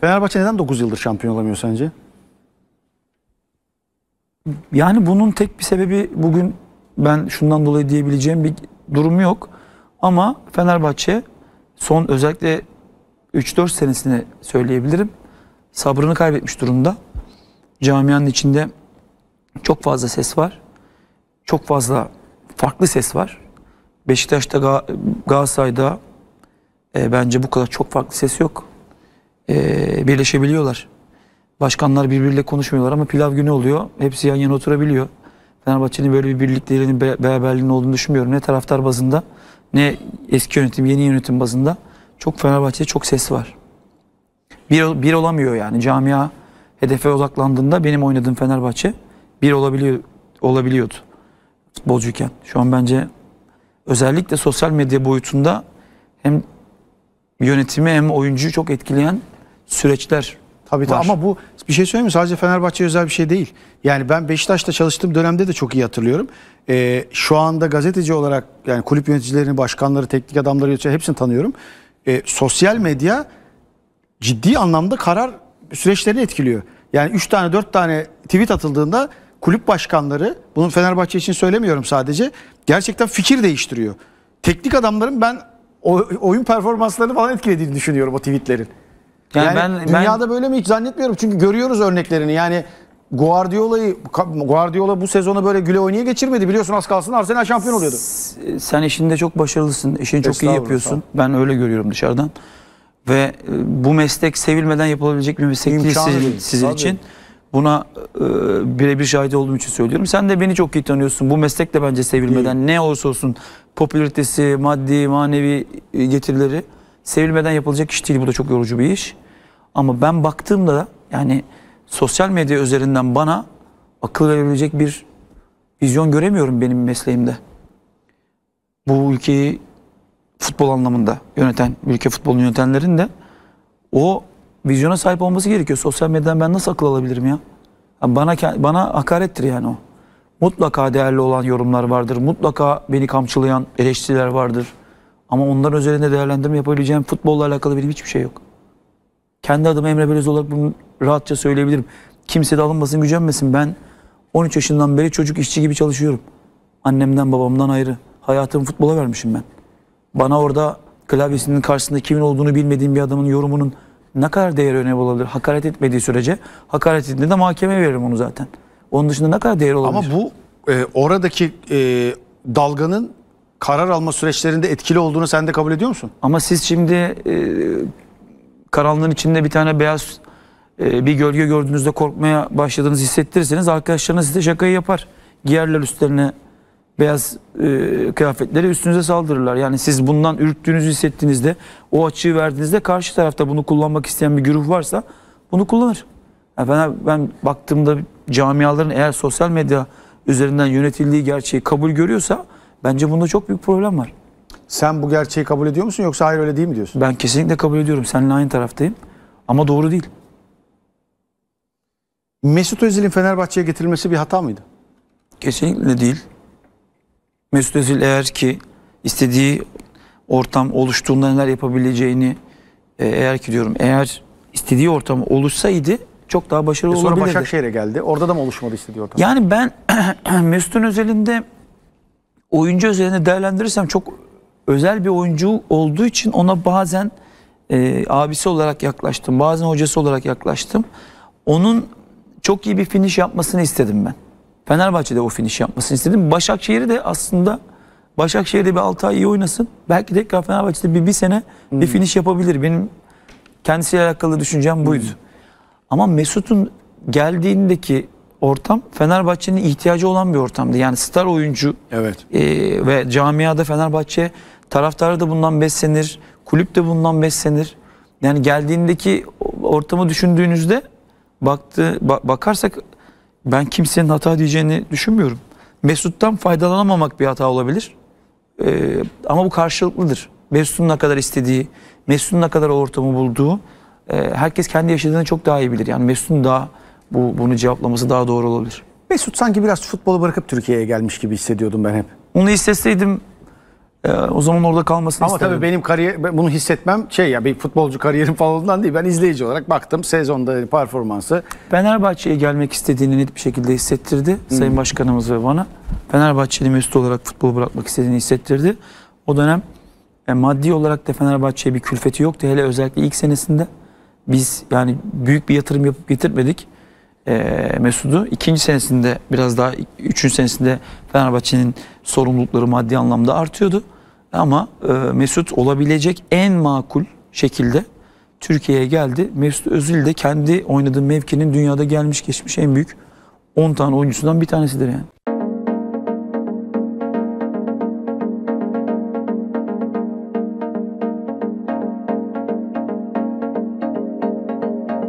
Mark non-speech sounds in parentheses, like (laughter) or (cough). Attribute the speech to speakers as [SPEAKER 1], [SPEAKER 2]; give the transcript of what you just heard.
[SPEAKER 1] Fenerbahçe neden 9 yıldır şampiyon olamıyor sence? Yani bunun tek bir sebebi bugün ben şundan dolayı diyebileceğim bir durum yok. Ama Fenerbahçe son özellikle 3-4 senesini söyleyebilirim. Sabrını kaybetmiş durumda. Camianın içinde çok fazla ses var. Çok fazla farklı ses var. Beşiktaş'ta, Galatasaray'da e, bence bu kadar çok farklı ses yok. Ee, birleşebiliyorlar. Başkanlar birbiriyle konuşmuyorlar ama pilav günü oluyor. Hepsi yan yana oturabiliyor. Fenerbahçe'nin böyle bir birliklerinin beraberliğinin olduğunu düşünmüyorum. Ne taraftar bazında ne eski yönetim yeni yönetim bazında çok Fenerbahçe'de çok ses var. Bir, bir olamıyor yani camia hedefe odaklandığında benim oynadığım Fenerbahçe bir olabiliyor olabiliyordu futbolcuyken. Şu an bence özellikle sosyal medya boyutunda hem yönetimi hem oyuncuyu çok etkileyen
[SPEAKER 2] süreçler Tabii var. ama bu bir şey söyleyeyim mi? Sadece Fenerbahçe özel bir şey değil. Yani ben Beşiktaş'ta çalıştığım dönemde de çok iyi hatırlıyorum. Ee, şu anda gazeteci olarak yani kulüp yöneticilerini, başkanları, teknik adamları hepsini tanıyorum. Ee, sosyal medya ciddi anlamda karar süreçlerini etkiliyor. Yani 3 tane 4 tane tweet atıldığında kulüp başkanları, bunun Fenerbahçe için söylemiyorum sadece, gerçekten fikir değiştiriyor. Teknik adamların ben oyun performanslarını falan etkilediğini düşünüyorum o tweetlerin. Yani, yani ben, dünyada ben... böyle mi hiç zannetmiyorum çünkü görüyoruz örneklerini yani Guardiola'yı Guardiola bu sezonu böyle güle oynaya geçirmedi. Biliyorsun az kalsın Arsenal şampiyon oluyordu.
[SPEAKER 1] Sen işinde çok başarılısın. İşini çok iyi yapıyorsun. Ben öyle görüyorum dışarıdan. Ve e, bu meslek sevilmeden yapılabilecek bir meslek değil sizin, sizin için. Buna e, birebir şahit olduğum için söylüyorum. Sen de beni çok iyi tanıyorsun. Bu meslek de bence sevilmeden değil. ne olursa olsun popülaritesi, maddi, manevi e, getirileri sevilmeden yapılacak iş değil. Bu da çok yorucu bir iş. Ama ben baktığımda yani sosyal medya üzerinden bana akıl verebilecek bir vizyon göremiyorum benim mesleğimde. Bu ülkeyi futbol anlamında yöneten, ülke futbolunu yönetenlerin de o vizyona sahip olması gerekiyor. Sosyal medyadan ben nasıl akıl alabilirim ya? Bana bana hakarettir yani o. Mutlaka değerli olan yorumlar vardır. Mutlaka beni kamçılayan eleştiriler vardır. Ama onların üzerinde değerlendirme yapabileceğim futbolla alakalı benim hiçbir şey yok. Kendi adıma Emre Belöz olarak bunu rahatça söyleyebilirim. Kimse de alınmasın, gücenmesin. Ben 13 yaşından beri çocuk işçi gibi çalışıyorum. Annemden babamdan ayrı. Hayatımı futbola vermişim ben. Bana orada klavyesinin karşısında kimin olduğunu bilmediğim bir adamın yorumunun ne kadar değer önemli olabilir? Hakaret etmediği sürece hakaret ettiğinde de mahkemeye veririm onu zaten. Onun dışında ne kadar değer olabilir? Ama bu e, oradaki e, dalganın karar alma süreçlerinde etkili olduğunu sen de kabul ediyor musun? Ama siz şimdi e, karanlığın içinde bir tane beyaz e, bir gölge gördüğünüzde korkmaya başladığınızı hissettirirseniz arkadaşlarınız size şakayı yapar. Giyerler üstlerine beyaz e, kıyafetleri üstünüze saldırırlar. Yani siz bundan ürktüğünüzü hissettiğinizde o açığı verdiğinizde karşı tarafta bunu kullanmak isteyen bir güruh varsa bunu kullanır. Yani ben, ben baktığımda camiaların eğer sosyal medya üzerinden yönetildiği gerçeği kabul görüyorsa Bence bunda çok büyük problem var. Sen bu gerçeği kabul ediyor musun yoksa hayır öyle değil mi diyorsun? Ben kesinlikle kabul ediyorum. Seninle aynı taraftayım. Ama
[SPEAKER 2] doğru değil. Mesut Özil'in Fenerbahçe'ye getirilmesi bir hata mıydı?
[SPEAKER 1] Kesinlikle değil. Mesut Özil eğer ki istediği ortam oluştuğunda neler yapabileceğini e, eğer ki diyorum eğer istediği ortam oluşsaydı çok daha başarılı e sonra olabilirdi. Sonra Başakşehir'e
[SPEAKER 2] geldi. Orada da mı oluşmadı istediği ortam?
[SPEAKER 1] Yani ben (clears throat) Mesut Özil'in de oyuncu üzerine değerlendirirsem çok özel bir oyuncu olduğu için ona bazen e, abisi olarak yaklaştım. Bazen hocası olarak yaklaştım. Onun çok iyi bir finish yapmasını istedim ben. Fenerbahçe'de o finish yapmasını istedim. Başakşehir'i de aslında Başakşehir'de bir 6 ay iyi oynasın. Belki tekrar Fenerbahçe'de bir, bir sene hmm. bir finish yapabilir. Benim kendisiyle alakalı düşüncem buydu. Hmm. Ama Mesut'un geldiğindeki ortam Fenerbahçe'nin ihtiyacı olan bir ortamdı. Yani star oyuncu evet. e, ve camiada Fenerbahçe taraftarı da bundan beslenir, kulüp de bundan beslenir. Yani geldiğindeki ortamı düşündüğünüzde baktı ba bakarsak ben kimsenin hata diyeceğini düşünmüyorum. Mesut'tan faydalanamamak bir hata olabilir. Ee, ama bu karşılıklıdır. Mesut'un ne kadar istediği, Mesut'un ne kadar ortamı bulduğu e, herkes kendi yaşadığını çok daha iyi bilir. Yani Mesut'un daha bu bunu cevaplaması daha doğru olabilir.
[SPEAKER 2] Mesut sanki biraz futbolu bırakıp Türkiye'ye gelmiş gibi hissediyordum ben hep. Onu hissetseydim e, o zaman orada
[SPEAKER 1] kalmasını Ama isterdim. tabii
[SPEAKER 2] benim kariyer bunu hissetmem şey ya bir futbolcu kariyerim falan değil. Ben izleyici olarak
[SPEAKER 1] baktım sezonda performansı. Fenerbahçe'ye gelmek istediğini net bir şekilde hissettirdi hmm. Sayın Başkanımız ve bana. Fenerbahçeli Mesut olarak futbolu bırakmak istediğini hissettirdi. O dönem e, maddi olarak da Fenerbahçe'ye bir külfeti yoktu hele özellikle ilk senesinde. Biz yani büyük bir yatırım yapıp getirmedik e, Mesud'u. İkinci senesinde biraz daha üçüncü senesinde Fenerbahçe'nin sorumlulukları maddi anlamda artıyordu. Ama e, Mesut olabilecek en makul şekilde Türkiye'ye geldi. Mesut Özil de kendi oynadığı mevkinin dünyada gelmiş geçmiş en büyük 10 tane oyuncusundan bir tanesidir yani.